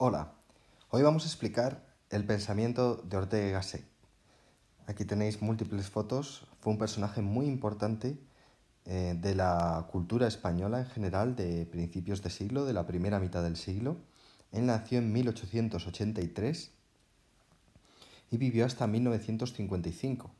Hola, hoy vamos a explicar el pensamiento de Ortega Gasset. Aquí tenéis múltiples fotos, fue un personaje muy importante eh, de la cultura española en general de principios de siglo, de la primera mitad del siglo. Él nació en 1883 y vivió hasta 1955.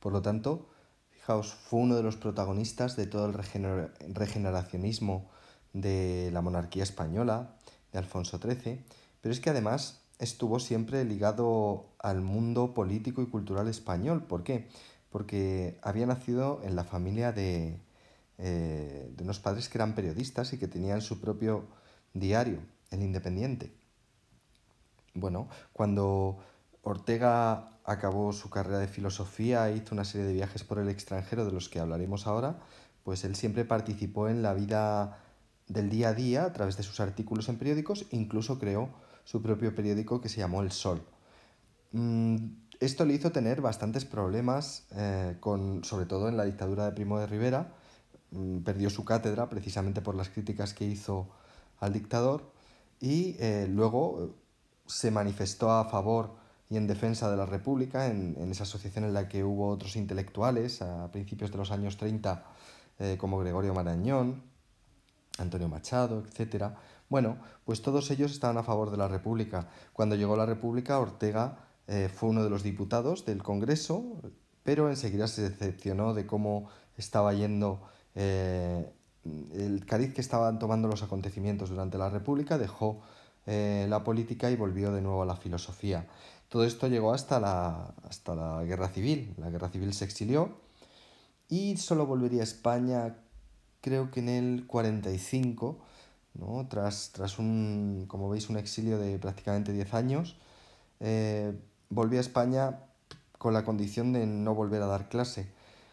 Por lo tanto, fijaos, fue uno de los protagonistas de todo el regeneracionismo de la monarquía española, de Alfonso XIII, pero es que además estuvo siempre ligado al mundo político y cultural español. ¿Por qué? Porque había nacido en la familia eh, de, unos padres que eran periodistas y que tenían su propio diario, El Independiente. Bueno, cuando Ortega acabó su carrera de filosofía e hizo una serie de viajes por el extranjero de los que hablaremos ahora, pues él siempre participó en la vida del día a día a través de sus artículos en periódicos, incluso creó su propio periódico que se llamó El Sol. Mm, esto le hizo tener bastantes problemas, eh, con, sobre todo en la dictadura de Primo de Rivera. Mm, perdió su cátedra precisamente por las críticas que hizo al dictador y eh, luego eh, se manifestó a favor y en defensa de la República en, esa asociación en la que hubo otros intelectuales a principios de los años 30 como Gregorio Marañón, Antonio Machado, etc. Bueno, pues todos ellos estaban a favor de la República. Cuando llegó la República, Ortega eh, fue uno de los diputados del Congreso, pero enseguida se decepcionó de cómo estaba yendo eh, el cariz que estaban tomando los acontecimientos durante la República, dejó eh, la política y volvió de nuevo a la filosofía. Todo esto llegó hasta hasta la Guerra Civil. La Guerra Civil se exilió y solo volvería a España creo que en el 45, ¿no? tras, tras un, como veis, un exilio de prácticamente 10 años, eh, volví a España con la condición de no volver a dar clase.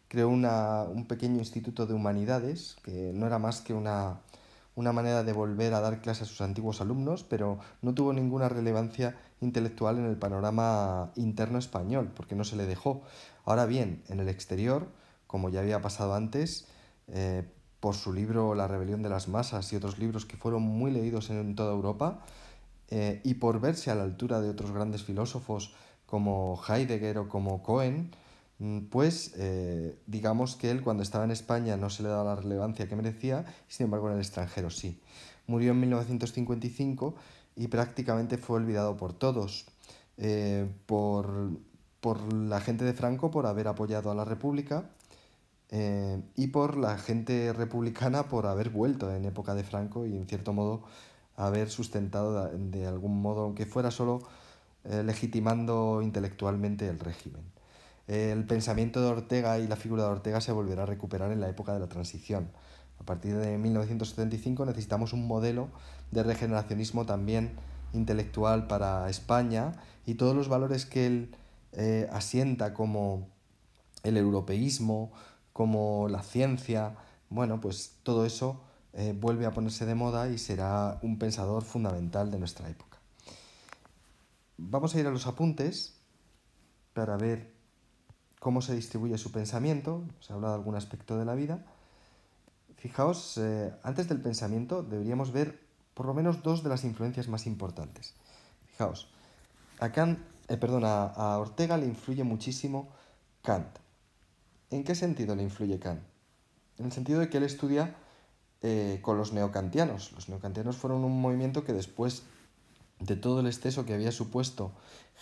Creó una, un pequeño instituto de humanidades, que no era más que una, una manera de volver a dar clase a sus antiguos alumnos, pero no tuvo ninguna relevancia intelectual en el panorama interno español, porque no se le dejó. Ahora bien, en el exterior, como ya había pasado antes, eh, por su libro La rebelión de las masas y otros libros que fueron muy leídos en toda Europa, eh, y por verse a la altura de otros grandes filósofos como Heidegger o como Cohen, mm, pues eh, digamos que él cuando estaba en España no se le daba la relevancia que merecía, sin embargo en el extranjero sí. Murió en 1955 y prácticamente fue olvidado por todos, eh, por la gente de Franco por haber apoyado a la República eh, y por la gente republicana por haber vuelto en época de Franco y en cierto modo haber sustentado de, algún modo, aunque fuera solo eh, legitimando intelectualmente el régimen. El pensamiento de Ortega y la figura de Ortega se volverá a recuperar en la época de la transición. A partir de 1975 necesitamos un modelo de regeneracionismo también intelectual para España y todos los valores que él eh, asienta como el europeísmo, como la ciencia, bueno, pues todo eso eh, vuelve a ponerse de moda y será un pensador fundamental de nuestra época. Vamos a ir a los apuntes para ver cómo se distribuye su pensamiento, se habla de algún aspecto de la vida. Fijaos, eh, antes del pensamiento deberíamos ver por lo menos dos de las influencias más importantes. Fijaos, a eh, Ortega le influye muchísimo Kant. ¿En qué sentido le influye Kant? En el sentido de que él estudia eh, con los neocantianos. Los neocantianos fueron un movimiento que después de todo el exceso que había supuesto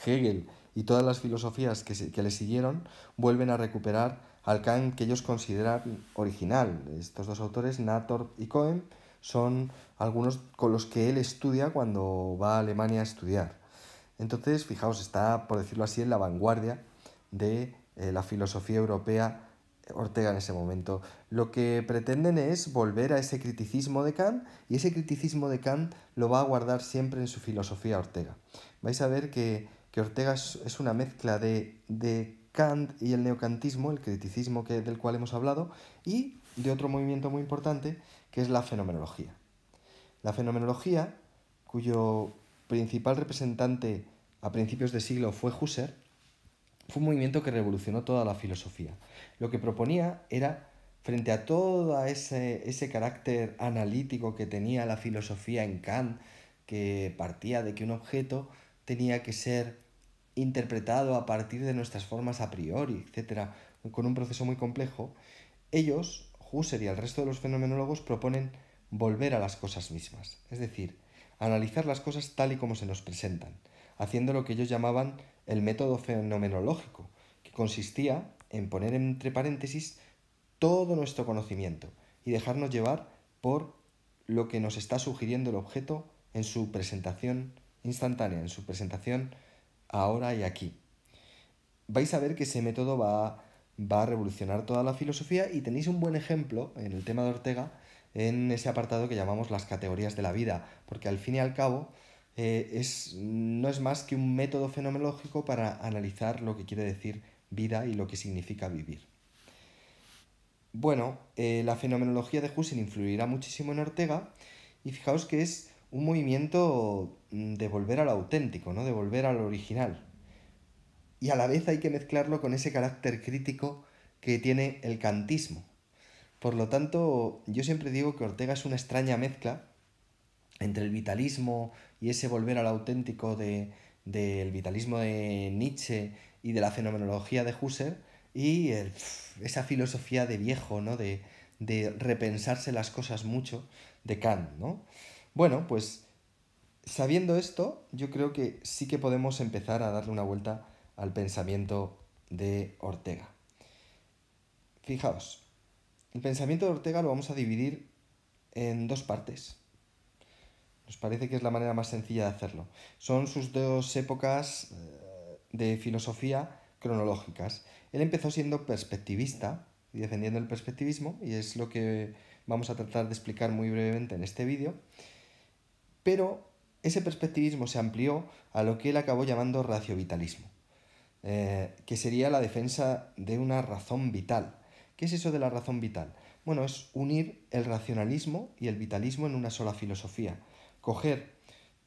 Hegel y todas las filosofías que, le siguieron, vuelven a recuperar al Kant que ellos consideran original. Estos dos autores, Nator y Cohen, son algunos con los que él estudia cuando va a Alemania a estudiar. Entonces, fijaos, está, por decirlo así, en la vanguardia de eh, la filosofía europea eh, Ortega en ese momento. Lo que pretenden es volver a ese criticismo de Kant y ese criticismo de Kant lo va a guardar siempre en su filosofía Ortega. Vais a ver que, que Ortega es, una mezcla de, Kant y el neocantismo, el criticismo que, del cual hemos hablado, y de otro movimiento muy importante que es la fenomenología. La fenomenología, cuyo principal representante a principios de siglo fue Husserl, fue un movimiento que revolucionó toda la filosofía. Lo que proponía era, frente a todo ese, carácter analítico que tenía la filosofía en Kant, que partía de que un objeto tenía que ser interpretado a partir de nuestras formas a priori, etc., con un proceso muy complejo, ellos, Husserl y el resto de los fenomenólogos proponen volver a las cosas mismas, es decir, analizar las cosas tal y como se nos presentan, haciendo lo que ellos llamaban el método fenomenológico, que consistía en poner entre paréntesis todo nuestro conocimiento y dejarnos llevar por lo que nos está sugiriendo el objeto en su presentación instantánea, en su presentación ahora y aquí. Vais a ver que ese método va a, va a revolucionar toda la filosofía y tenéis un buen ejemplo en el tema de Ortega en ese apartado que llamamos las categorías de la vida, porque al fin y al cabo eh, es, no es más que un método fenomenológico para analizar lo que quiere decir vida y lo que significa vivir. Bueno, eh, la fenomenología de Husserl influirá muchísimo en Ortega y fijaos que es un movimiento mm, de volver al auténtico, ¿no? de volver al original. Y a la vez hay que mezclarlo con ese carácter crítico que tiene el cantismo. Por lo tanto, yo siempre digo que Ortega es una extraña mezcla entre el vitalismo y ese volver al auténtico del vitalismo de Nietzsche y de la fenomenología de Husserl y esa filosofía de viejo, ¿no? De, de, repensarse las cosas mucho de Kant, ¿no? Bueno, pues sabiendo esto, yo creo que sí que podemos empezar a darle una vuelta al pensamiento de Ortega. Fijaos, el pensamiento de Ortega lo vamos a dividir en dos partes. Nos parece que es la manera más sencilla de hacerlo. Son sus dos épocas eh, de filosofía cronológicas. Él empezó siendo perspectivista y defendiendo el perspectivismo, y es lo que vamos a tratar de explicar muy brevemente en este vídeo. Pero ese perspectivismo se amplió a lo que él acabó llamando raciovitalismo, eh, que sería la defensa de una razón vital. ¿Qué es eso de la razón vital? Bueno, es unir el racionalismo y el vitalismo en una sola filosofía coger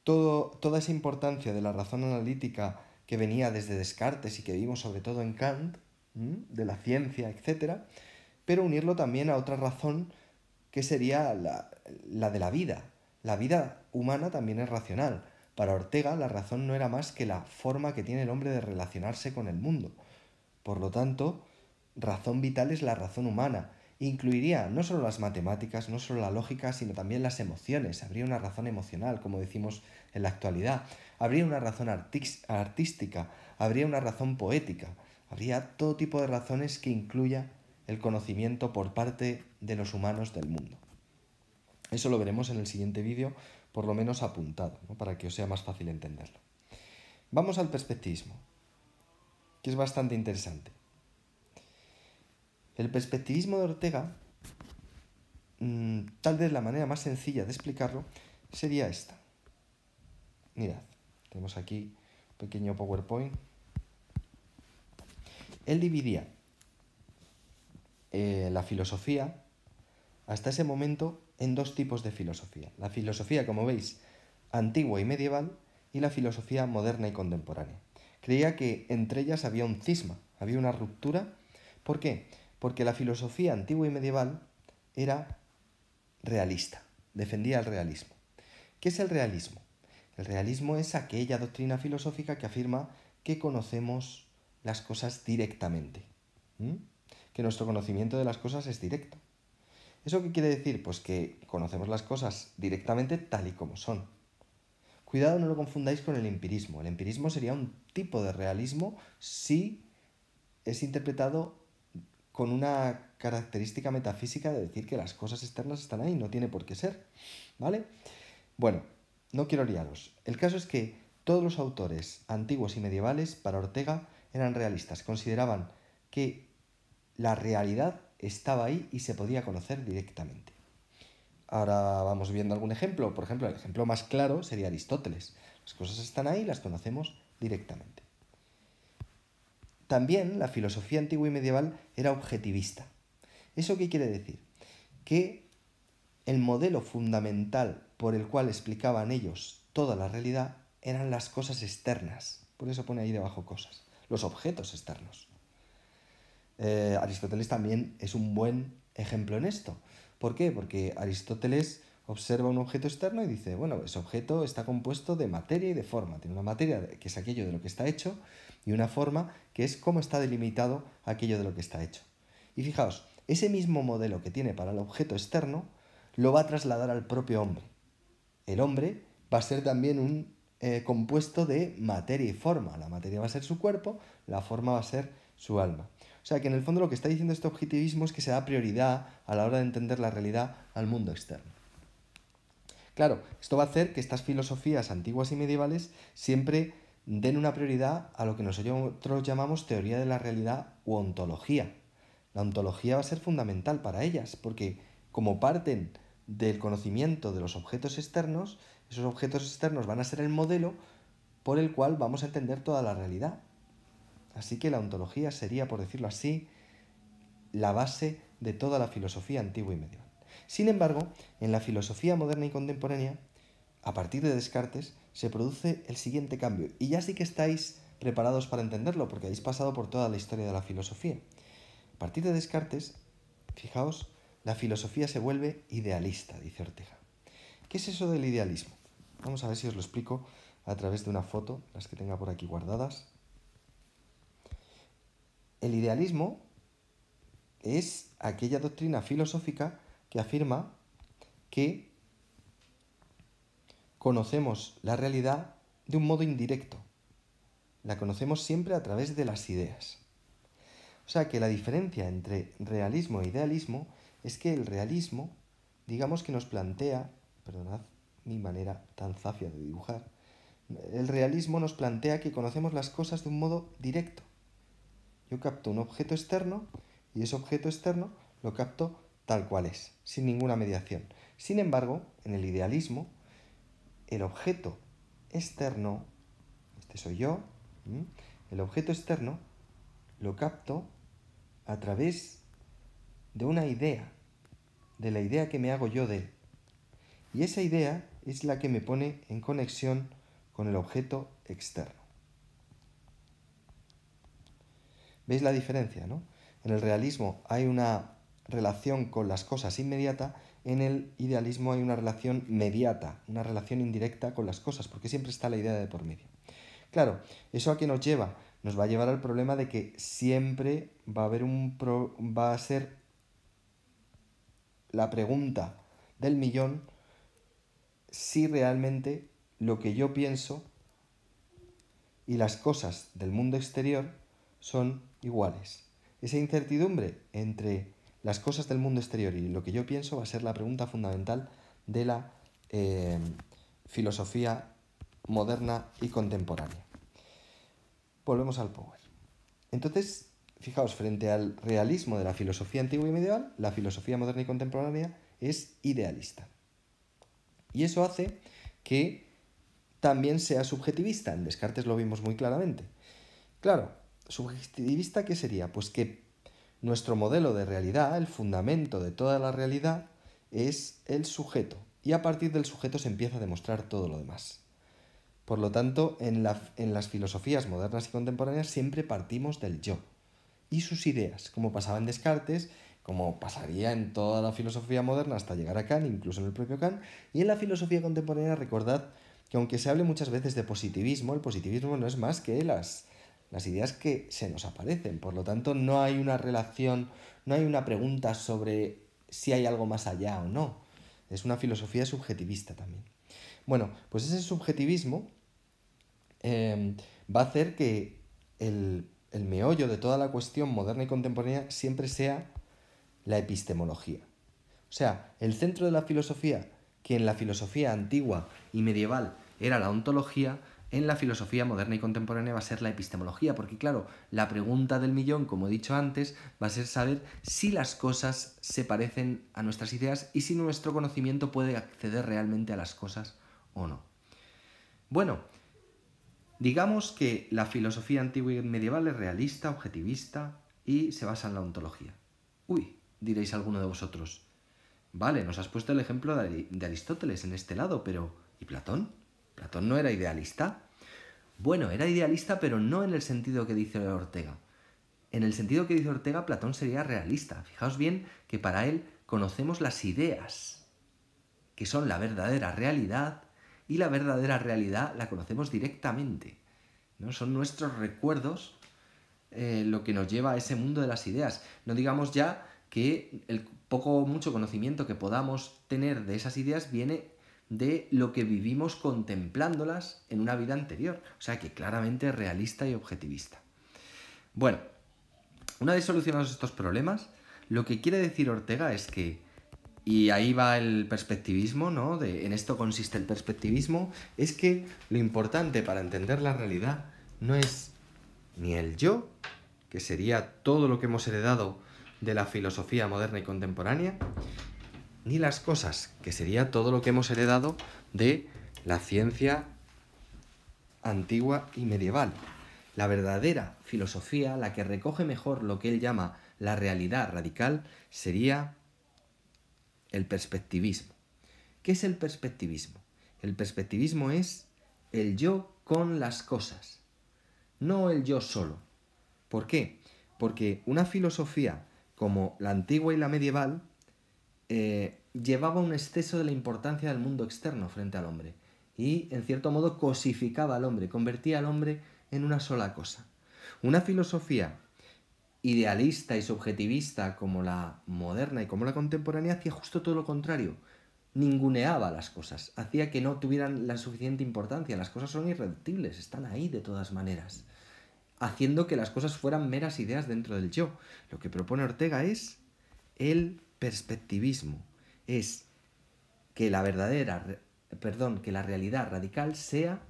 toda esa importancia de la razón analítica que venía desde Descartes y que vimos sobre todo en Kant, de la ciencia, etc., pero unirlo también a otra razón que sería la de la vida. La vida humana también es racional. Para Ortega la razón no era más que la forma que tiene el hombre de relacionarse con el mundo. Por lo tanto, razón vital es la razón humana, incluiría no solo las matemáticas, no solo la lógica, sino también las emociones. Habría una razón emocional, como decimos en la actualidad. Habría una razón artística, habría una razón poética, habría todo tipo de razones que incluya el conocimiento por parte de los humanos del mundo. Eso lo veremos en el siguiente vídeo, por lo menos apuntado, para que os sea más fácil entenderlo. Vamos al perspectivismo, que es bastante interesante. El perspectivismo de Ortega, mm, tal vez la manera más sencilla de explicarlo, sería esta. Mirad, tenemos aquí un pequeño PowerPoint. Él dividía eh, la filosofía hasta ese momento en dos tipos de filosofía. La filosofía, como veis, antigua y medieval y la filosofía moderna y contemporánea. Creía que entre ellas había un cisma, había una ruptura. ¿Por qué? Porque la filosofía antigua y medieval era realista, defendía el realismo. ¿Qué es el realismo? El realismo es aquella doctrina filosófica que afirma que conocemos las cosas directamente, que nuestro conocimiento de las cosas es directo. ¿Eso qué quiere decir? Pues que conocemos las cosas directamente tal y como son. Cuidado, no lo confundáis con el empirismo. El empirismo sería un tipo de realismo si es interpretado con una característica metafísica de decir que las cosas externas están ahí, no tiene por qué ser, ¿vale? Bueno, no quiero liaros. El caso es que todos los autores antiguos y medievales para Ortega eran realistas, consideraban que la realidad estaba ahí y se podía conocer directamente. Ahora vamos viendo algún ejemplo. Por ejemplo, el ejemplo más claro sería Aristóteles. Las cosas están ahí, y las conocemos directamente. También la filosofía antigua y medieval era objetivista. ¿Eso qué quiere decir? Que el modelo fundamental por el cual explicaban ellos toda la realidad eran las cosas externas. Por eso pone ahí debajo cosas, los objetos externos. Eh, Aristóteles también es un buen ejemplo en esto. ¿Por qué? Porque Aristóteles observa un objeto externo y dice, bueno, ese objeto está compuesto de materia y de forma. Tiene una materia que es aquello de lo que está hecho y una forma que es cómo está delimitado aquello de lo que está hecho. Y fijaos, ese mismo modelo que tiene para el objeto externo lo va a trasladar al propio hombre. El hombre va a ser también un eh, compuesto de materia y forma. La materia va a ser su cuerpo, la forma va a ser su alma. O sea que en el fondo lo que está diciendo este objetivismo es que se da prioridad a la hora de entender la realidad al mundo externo. Claro, esto va a hacer que estas filosofías antiguas y medievales siempre den una prioridad a lo que nosotros llamamos teoría de la realidad u ontología. La ontología va a ser fundamental para ellas, porque como parten del conocimiento de los objetos externos, esos objetos externos van a ser el modelo por el cual vamos a entender toda la realidad. Así que la ontología sería, por decirlo así, la base de toda la filosofía antigua y medieval. Sin embargo, en la filosofía moderna y contemporánea, a partir de Descartes, se produce el siguiente cambio. Y ya sí que estáis preparados para entenderlo, porque habéis pasado por toda la historia de la filosofía. A partir de Descartes, fijaos, la filosofía se vuelve idealista, dice Ortega. ¿Qué es eso del idealismo? Vamos a ver si os lo explico a través de una foto, las que tenga por aquí guardadas. El idealismo es aquella doctrina filosófica que afirma que conocemos la realidad de un modo indirecto. La conocemos siempre a través de las ideas. O sea que la diferencia entre realismo e idealismo es que el realismo, digamos que nos plantea, perdonad mi manera tan zafia de dibujar, el realismo nos plantea que conocemos las cosas de un modo directo. Yo capto un objeto externo y ese objeto externo lo capto tal cual es, sin ninguna mediación. Sin embargo, en el idealismo, el objeto externo, este soy yo, el objeto externo lo capto a través de una idea, de la idea que me hago yo de él. Y esa idea es la que me pone en conexión con el objeto externo. ¿Veis la diferencia? ¿no? En el realismo hay una relación con las cosas inmediata en el idealismo hay una relación mediata, una relación indirecta con las cosas, porque siempre está la idea de por medio. Claro, ¿eso a qué nos lleva? Nos va a llevar al problema de que siempre va a haber un va a ser la pregunta del millón si realmente lo que yo pienso y las cosas del mundo exterior son iguales. Esa incertidumbre entre las cosas del mundo exterior y lo que yo pienso va a ser la pregunta fundamental de la eh, filosofía moderna y contemporánea. Volvemos al Power. Entonces, fijaos, frente al realismo de la filosofía antigua y medieval, la filosofía moderna y contemporánea es idealista. Y eso hace que también sea subjetivista. En Descartes lo vimos muy claramente. Claro, subjetivista, ¿qué sería? Pues que nuestro modelo de realidad, el fundamento de toda la realidad, es el sujeto, y a partir del sujeto se empieza a demostrar todo lo demás. Por lo tanto, en, las filosofías modernas y contemporáneas siempre partimos del yo y sus ideas, como pasaba en Descartes, como pasaría en toda la filosofía moderna hasta llegar a Kant, incluso en el propio Kant, y en la filosofía contemporánea recordad que aunque se hable muchas veces de positivismo, el positivismo no es más que las las ideas que se nos aparecen. Por lo tanto, no hay una relación, no hay una pregunta sobre si hay algo más allá o no. Es una filosofía subjetivista también. Bueno, pues ese subjetivismo em, va a hacer que el, el meollo de toda la cuestión moderna y contemporánea siempre sea la epistemología. O sea, el centro de la filosofía, que en la filosofía antigua y medieval era la ontología, en la filosofía moderna y contemporánea va a ser la epistemología, porque claro, la pregunta del millón, como he dicho antes, va a ser saber si las cosas se parecen a nuestras ideas y si nuestro conocimiento puede acceder realmente a las cosas o no. Bueno, digamos que la filosofía antigua y medieval es realista, objetivista y se basa en la ontología. Uy, diréis alguno de vosotros. Vale, nos has puesto el ejemplo de Aristóteles en este lado, pero ¿y Platón? Platón no era idealista. Bueno, era idealista, pero no en el sentido que dice Ortega. En el sentido que dice Ortega, Platón sería realista. Fijaos bien que para él conocemos las ideas, que son la verdadera realidad, y la verdadera realidad la conocemos directamente. ¿no? Son nuestros recuerdos eh, lo que nos lleva a ese mundo de las ideas. No digamos ya que el poco o mucho conocimiento que podamos tener de esas ideas viene de lo que vivimos contemplándolas en una vida anterior. O sea que claramente realista y objetivista. Bueno, una vez solucionados estos problemas, lo que quiere decir Ortega es que, y ahí va el perspectivismo, ¿no? De, en esto consiste el perspectivismo, es que lo importante para entender la realidad no es ni el yo, que sería todo lo que hemos heredado de la filosofía moderna y contemporánea, ni las cosas, que sería todo lo que hemos heredado de la ciencia antigua y medieval. La verdadera filosofía, la que recoge mejor lo que él llama la realidad radical, sería el perspectivismo. ¿Qué es el perspectivismo? El perspectivismo es el yo con las cosas, no el yo solo. ¿Por qué? Porque una filosofía como la antigua y la medieval eh, llevaba un exceso de la importancia del mundo externo frente al hombre y, en cierto modo, cosificaba al hombre, convertía al hombre en una sola cosa. Una filosofía idealista y subjetivista como la moderna y como la contemporánea hacía justo todo lo contrario, ninguneaba las cosas, hacía que no tuvieran la suficiente importancia, las cosas son irreductibles, están ahí de todas maneras, haciendo que las cosas fueran meras ideas dentro del yo. Lo que propone Ortega es el Perspectivismo es que la verdadera, perdón, que la realidad radical sea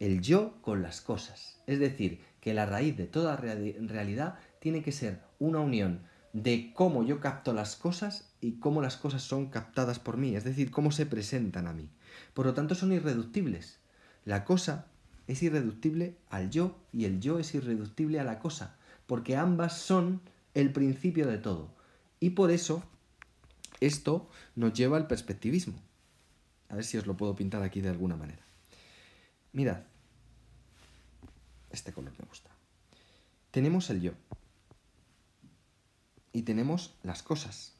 el yo con las cosas. Es decir, que la raíz de toda realidad tiene que ser una unión de cómo yo capto las cosas y cómo las cosas son captadas por mí, es decir, cómo se presentan a mí. Por lo tanto, son irreductibles. La cosa es irreductible al yo y el yo es irreductible a la cosa, porque ambas son el principio de todo. Y por eso esto nos lleva al perspectivismo. A ver si os lo puedo pintar aquí de alguna manera. Mirad, este color me gusta. Tenemos el yo y tenemos las cosas.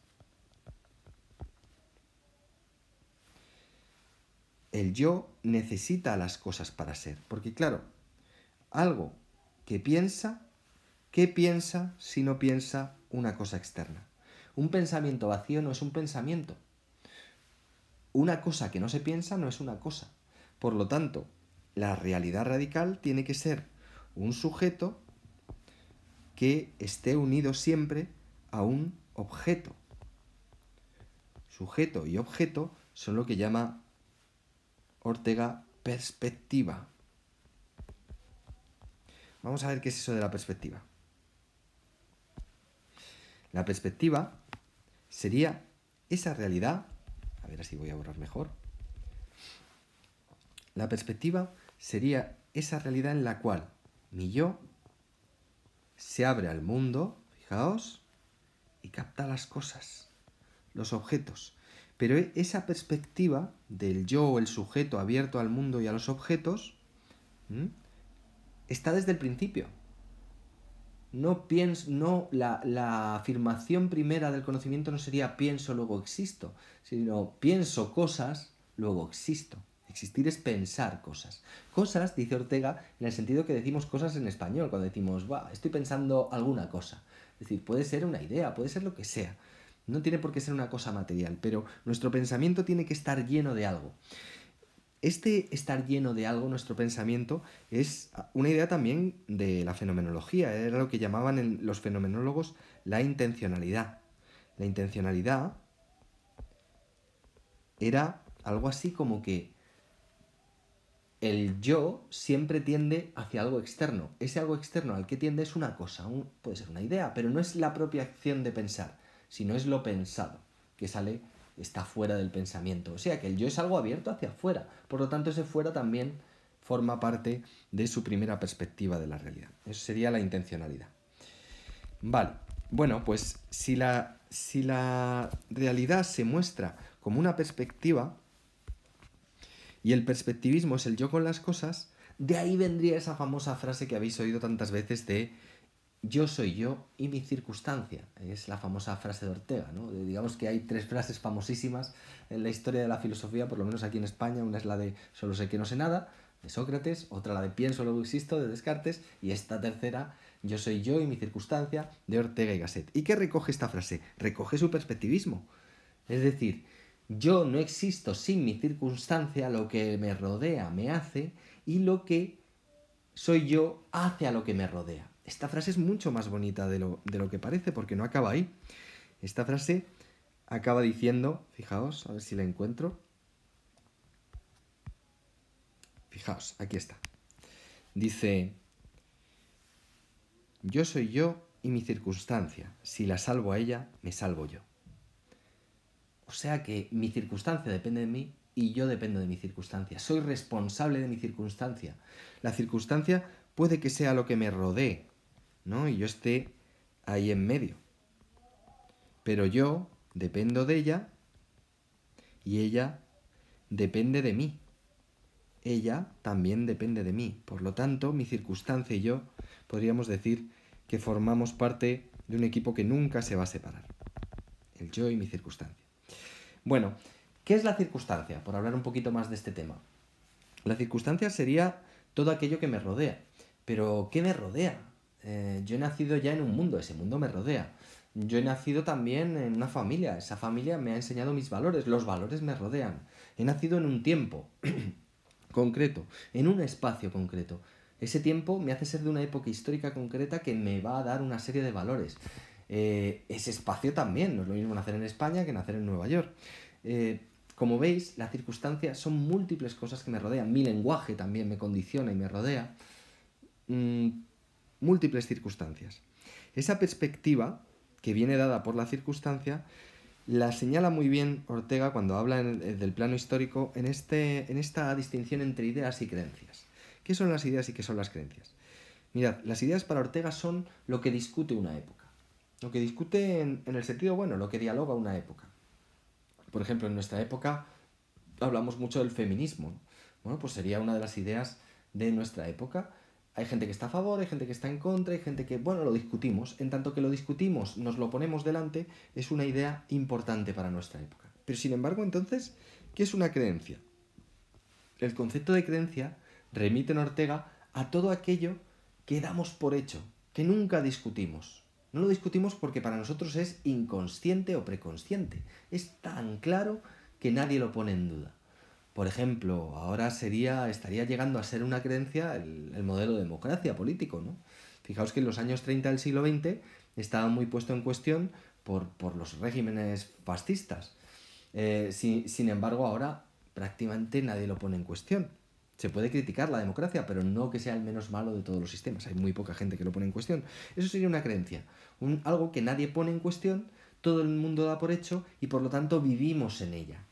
El yo necesita las cosas para ser, porque claro, algo que piensa, ¿qué piensa si no piensa una cosa externa? Un pensamiento vacío no es un pensamiento. Una cosa que no se piensa no es una cosa. Por lo tanto, la realidad radical tiene que ser un sujeto que esté unido siempre a un objeto. Sujeto y objeto son lo que llama Ortega perspectiva. Vamos a ver qué es eso de la perspectiva. La perspectiva sería esa realidad, a ver si voy a borrar mejor, la perspectiva sería esa realidad en la cual mi yo se abre al mundo, fijaos, y capta las cosas, los objetos. Pero e, esa perspectiva del yo o el sujeto abierto al mundo y a los objetos está desde el principio no pienso, no, la, la, afirmación primera del conocimiento no sería pienso, luego existo, sino pienso cosas, luego existo. Existir es pensar cosas. Cosas, dice Ortega, en el sentido que decimos cosas en español, cuando decimos, va, estoy pensando alguna cosa. Es decir, puede ser una idea, puede ser lo que sea. No tiene por qué ser una cosa material, pero nuestro pensamiento tiene que estar lleno de algo. Este estar lleno de algo, nuestro pensamiento, es una idea también de la fenomenología, era lo que llamaban los fenomenólogos la intencionalidad. La intencionalidad era algo así como que el yo siempre tiende hacia algo externo. Ese algo externo al que tiende es una cosa, puede ser una idea, pero no es la propia acción de pensar, sino es lo pensado, que sale está fuera del pensamiento. O sea que el yo es algo abierto hacia afuera. Por lo tanto, ese fuera también forma parte de su primera perspectiva de la realidad. Eso sería la intencionalidad. Vale, bueno, pues si la, si la realidad se muestra como una perspectiva, y el perspectivismo es el yo con las cosas, de ahí vendría esa famosa frase que habéis oído tantas veces de yo soy yo y mi circunstancia. Es la famosa frase de Ortega. Digamos que hay tres frases famosísimas en la historia de la filosofía, por lo menos aquí en España. Una es la de solo sé que no sé nada, de Sócrates, otra la de pienso lo existo, de Descartes, y esta tercera, yo soy yo y mi circunstancia, de Ortega y Gasset. ¿Y qué recoge esta frase? Recoge su perspectivismo. Es decir, yo no existo sin mi circunstancia, lo que me rodea me hace y lo que soy yo hacia lo que me rodea. Esta frase es mucho más bonita de lo, de lo que parece porque no acaba ahí. Esta frase acaba diciendo, fijaos, a ver si la encuentro. Fijaos, aquí está. Dice, yo soy yo y mi circunstancia. Si la salvo a ella, me salvo yo. O sea que mi circunstancia depende de mí y yo dependo de mi circunstancia. Soy responsable de mi circunstancia. La circunstancia puede que sea lo que me rodee, ¿no? Y yo esté ahí en medio. Pero yo dependo de ella y ella depende de mí. Ella también depende de mí. Por lo tanto, mi circunstancia y yo podríamos decir que formamos parte de un equipo que nunca se va a separar. El yo y mi circunstancia. Bueno, ¿Qué es la circunstancia? Por hablar un poquito más de este tema. La circunstancia sería todo aquello que me rodea. Pero, ¿qué me rodea? Eh, yo he nacido ya en un mundo, ese mundo me rodea. Yo he nacido también en una familia, esa familia me ha enseñado mis valores, los valores me rodean. He nacido en un tiempo concreto, en un espacio concreto. Ese tiempo me hace ser de una época histórica concreta que me va a dar una serie de valores. Eh, ese espacio también, no es lo mismo nacer en España que nacer en Nueva York. Eh, como veis, las circunstancias son múltiples cosas que me rodean. Mi lenguaje también me condiciona y me rodea. Mm, múltiples circunstancias. Esa perspectiva que viene dada por la circunstancia la señala muy bien Ortega cuando habla eh, del plano histórico en, este, en esta distinción entre ideas y creencias. ¿Qué son las ideas y qué son las creencias? Mirad, las ideas para Ortega son lo que discute una época. Lo que discute en el sentido bueno, lo que dialoga una época por ejemplo, en nuestra época hablamos mucho del feminismo. Bueno, pues sería una de las ideas de nuestra época. Hay gente que está a favor, hay gente que está en contra, hay gente que, bueno, lo discutimos. En tanto que lo discutimos, nos lo ponemos delante, es una idea importante para nuestra época. Pero sin embargo, entonces, ¿qué es una creencia? El concepto de creencia remite en Ortega a todo aquello que damos por hecho, que nunca discutimos. No lo discutimos porque para nosotros es inconsciente o preconsciente. Es tan claro que nadie lo pone en duda. Por ejemplo, ahora estaría llegando a ser una creencia el, modelo de democracia político, ¿no? Fijaos que en los años 30 del siglo XX estaba muy puesto en cuestión por, los regímenes fascistas. Eh, sin embargo, ahora prácticamente nadie lo pone en cuestión. Se puede criticar la democracia, pero no que sea el menos malo de todos los sistemas. Hay muy poca gente que lo pone en cuestión. Eso sería una creencia, un, algo que nadie pone en cuestión, todo el mundo da por hecho y por lo tanto vivimos en ella.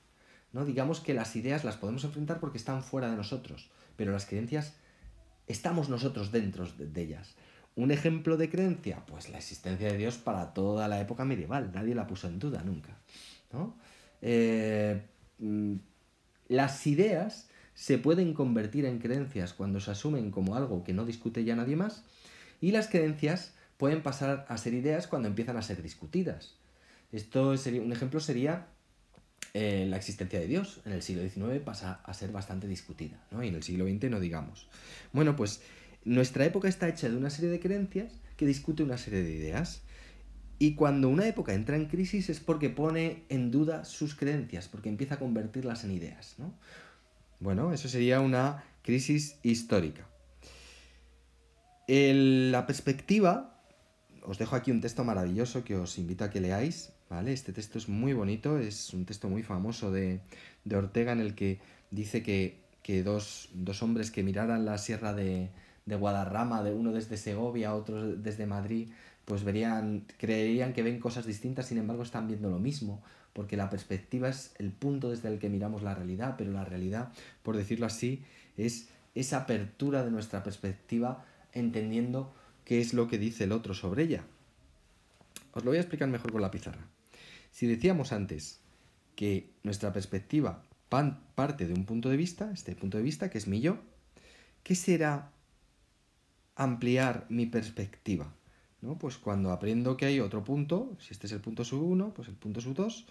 ¿no? Digamos que las ideas las podemos enfrentar porque están fuera de nosotros, pero las creencias estamos nosotros dentro de, ellas. Un ejemplo de creencia, pues la existencia de Dios para toda la época medieval, nadie la puso en duda nunca. Eh, mm, las ideas se pueden convertir en creencias cuando se asumen como algo que no discute ya nadie más, y las creencias pueden pasar a ser ideas cuando empiezan a ser discutidas. Esto sería, un ejemplo sería eh, la existencia de Dios. En el siglo XIX pasa a ser bastante discutida, ¿no? Y en el siglo XX no digamos. Bueno, pues nuestra época está hecha de una serie de creencias que discute una serie de ideas. Y cuando una época entra en crisis es porque pone en duda sus creencias, porque empieza a convertirlas en ideas, ¿no? Bueno, eso sería una crisis histórica. la perspectiva, os dejo aquí un texto maravilloso que os invito a que leáis, ¿vale? Este texto es muy bonito, es un texto muy famoso de, Ortega en el que dice que, dos, hombres que miraran la sierra de, de Guadarrama, de uno desde Segovia, otro desde Madrid, pues verían, creerían que ven cosas distintas, sin embargo están viendo lo mismo, porque la perspectiva es el punto desde el que miramos la realidad, pero la realidad, por decirlo así, es esa apertura de nuestra perspectiva entendiendo qué es lo que dice el otro sobre ella. Os lo voy a explicar mejor con la pizarra. Si decíamos antes que nuestra perspectiva parte de un punto de vista, este punto de vista que es mi yo, ¿qué será ampliar mi perspectiva? ¿No? Pues cuando aprendo que hay otro punto, si este es el punto sub 1, pues el punto sub 2,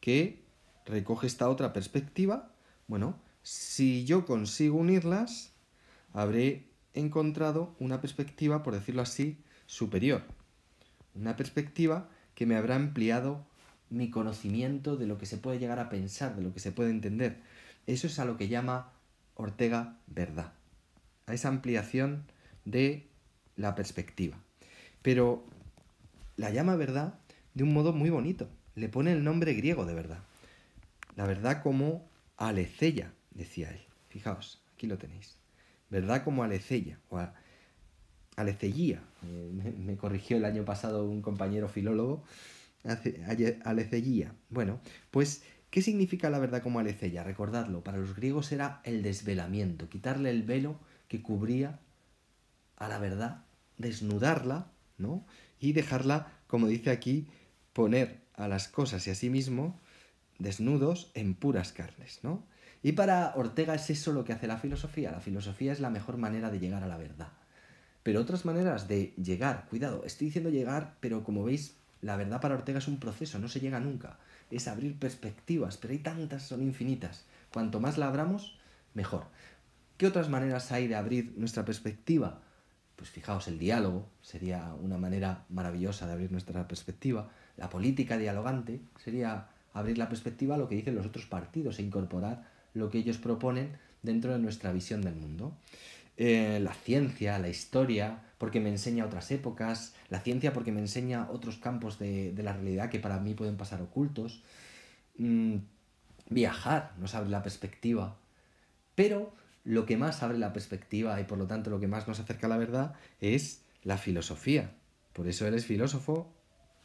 que recoge esta otra perspectiva, bueno, si yo consigo unirlas, habré encontrado una perspectiva, por decirlo así, superior. Una perspectiva que me habrá ampliado mi conocimiento de lo que se puede llegar a pensar, de lo que se puede entender. Eso es a lo que llama Ortega verdad, a esa ampliación de la perspectiva. Pero la llama verdad de un modo muy bonito le pone el nombre griego de verdad. La verdad como alecella, decía él. Fijaos, aquí lo tenéis. Verdad como alecella, o alecellía. Eh, me, me, corrigió el año pasado un compañero filólogo. Alecellía. Bueno, pues, ¿qué significa la verdad como alecella? Recordadlo, para los griegos era el desvelamiento, quitarle el velo que cubría a la verdad, desnudarla, ¿no? Y dejarla, como dice aquí, poner a las cosas y a sí mismo desnudos en puras carnes, ¿no? Y para Ortega es eso lo que hace la filosofía. La filosofía es la mejor manera de llegar a la verdad. Pero otras maneras de llegar, cuidado, estoy diciendo llegar, pero como veis, la verdad para Ortega es un proceso, no se llega nunca. Es abrir perspectivas, pero hay tantas, son infinitas. Cuanto más la abramos, mejor. ¿Qué otras maneras hay de abrir nuestra perspectiva? Pues fijaos, el diálogo sería una manera maravillosa de abrir nuestra perspectiva. La política dialogante sería abrir la perspectiva a lo que dicen los otros partidos e incorporar lo que ellos proponen dentro de nuestra visión del mundo. Eh, la ciencia, la historia, porque me enseña otras épocas, la ciencia porque me enseña otros campos de, la realidad que para mí pueden pasar ocultos. Mm, viajar nos abre la perspectiva, pero lo que más abre la perspectiva y por lo tanto lo que más nos acerca a la verdad es la filosofía. Por eso eres filósofo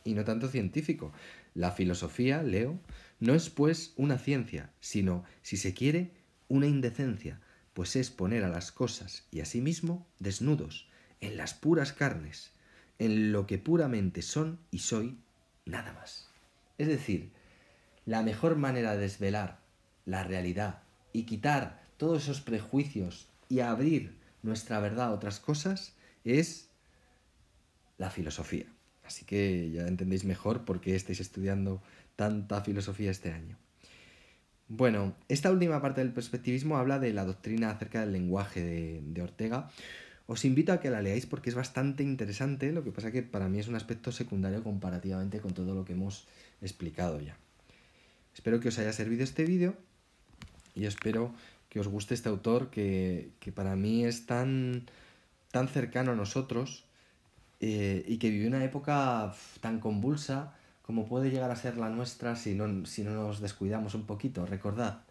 y no tanto científico. La filosofía, leo, no es pues una ciencia, sino, si se quiere, una indecencia, pues es poner a las cosas y a sí mismo desnudos, en las puras carnes, en lo que puramente son y soy, nada más. Es decir, la mejor manera de desvelar la realidad y quitar todos esos prejuicios y abrir nuestra verdad a otras cosas es la filosofía. Así que ya entendéis mejor por qué estáis estudiando tanta filosofía este año. Bueno, esta última parte del perspectivismo habla de la doctrina acerca del lenguaje de, Ortega. Os invito a que la leáis porque es bastante interesante, lo que pasa que para mí es un aspecto secundario comparativamente con todo lo que hemos explicado ya. Espero que os haya servido este vídeo y espero que os guste este autor que, que para mí es tan, tan cercano a nosotros eh, y que vive una época tan convulsa como puede llegar a ser la nuestra si no, si no nos descuidamos un poquito. Recordad,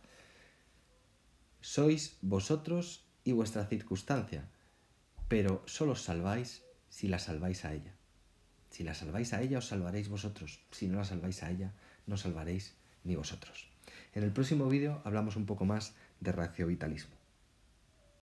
sois vosotros y vuestra circunstancia, pero solo os salváis si la salváis a ella. Si la salváis a ella, os salvaréis vosotros. Si no la salváis a ella, no salvaréis ni vosotros. En el próximo vídeo hablamos un poco más de raciovitalismo.